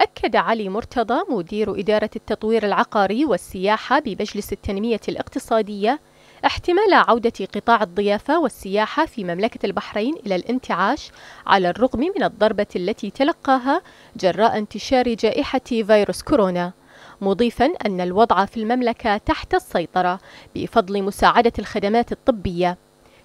أكد علي مرتضى مدير إدارة التطوير العقاري والسياحة بمجلس التنمية الاقتصادية احتمال عودة قطاع الضيافة والسياحة في مملكة البحرين إلى الانتعاش على الرغم من الضربة التي تلقاها جراء انتشار جائحة فيروس كورونا مضيفا أن الوضع في المملكة تحت السيطرة بفضل مساعدة الخدمات الطبية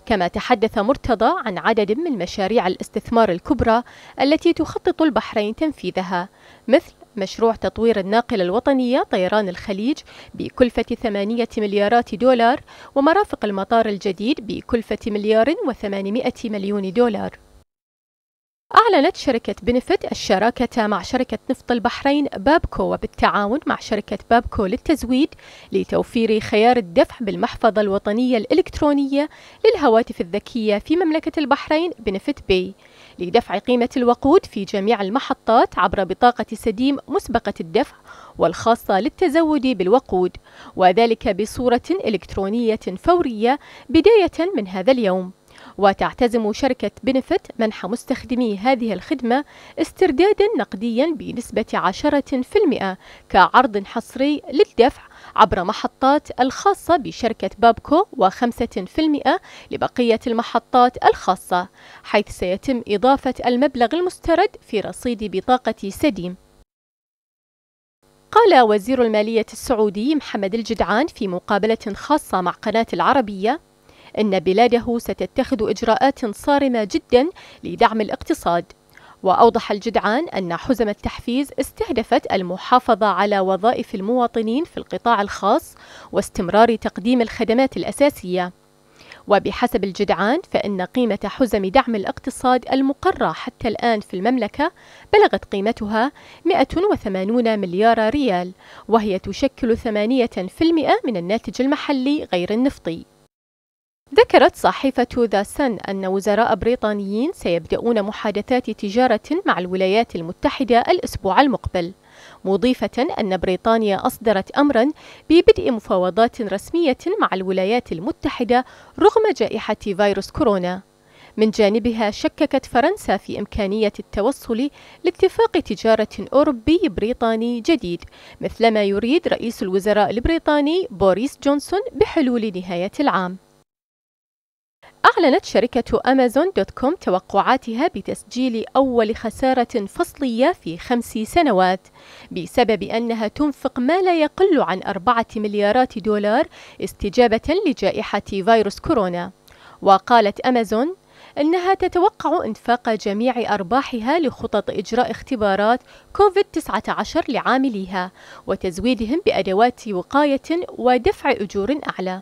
كما تحدث مرتضى عن عدد من مشاريع الاستثمار الكبرى التي تخطط البحرين تنفيذها مثل مشروع تطوير الناقلة الوطنية طيران الخليج بكلفة 8 مليارات دولار ومرافق المطار الجديد بكلفة مليار وثمانمائة مليون دولار أعلنت شركة بنفت الشراكة مع شركة نفط البحرين بابكو وبالتعاون مع شركة بابكو للتزويد لتوفير خيار الدفع بالمحفظة الوطنية الإلكترونية للهواتف الذكية في مملكة البحرين بنفت بي لدفع قيمة الوقود في جميع المحطات عبر بطاقة سديم مسبقة الدفع والخاصة للتزود بالوقود وذلك بصورة إلكترونية فورية بداية من هذا اليوم وتعتزم شركة بنفت منح مستخدمي هذه الخدمة استردادا نقديا بنسبة 10% كعرض حصري للدفع عبر محطات الخاصة بشركة بابكو و5% لبقية المحطات الخاصة حيث سيتم إضافة المبلغ المسترد في رصيد بطاقة سديم قال وزير المالية السعودي محمد الجدعان في مقابلة خاصة مع قناة العربية أن بلاده ستتخذ إجراءات صارمة جدا لدعم الاقتصاد وأوضح الجدعان أن حزم التحفيز استهدفت المحافظة على وظائف المواطنين في القطاع الخاص واستمرار تقديم الخدمات الأساسية وبحسب الجدعان فإن قيمة حزم دعم الاقتصاد المقرة حتى الآن في المملكة بلغت قيمتها 180 مليار ريال وهي تشكل 8% من الناتج المحلي غير النفطي ذكرت صحيفة ذا سن أن وزراء بريطانيين سيبدأون محادثات تجارة مع الولايات المتحدة الأسبوع المقبل مضيفة أن بريطانيا أصدرت أمرا ببدء مفاوضات رسمية مع الولايات المتحدة رغم جائحة فيروس كورونا من جانبها شككت فرنسا في إمكانية التوصل لاتفاق تجارة أوروبي بريطاني جديد مثلما يريد رئيس الوزراء البريطاني بوريس جونسون بحلول نهاية العام أعلنت شركة أمازون دوت كوم توقعاتها بتسجيل أول خسارة فصلية في خمس سنوات بسبب أنها تنفق ما لا يقل عن أربعة مليارات دولار استجابة لجائحة فيروس كورونا وقالت أمازون إنها تتوقع إنفاق جميع أرباحها لخطط إجراء اختبارات كوفيد-19 لعامليها وتزويدهم بأدوات وقاية ودفع أجور أعلى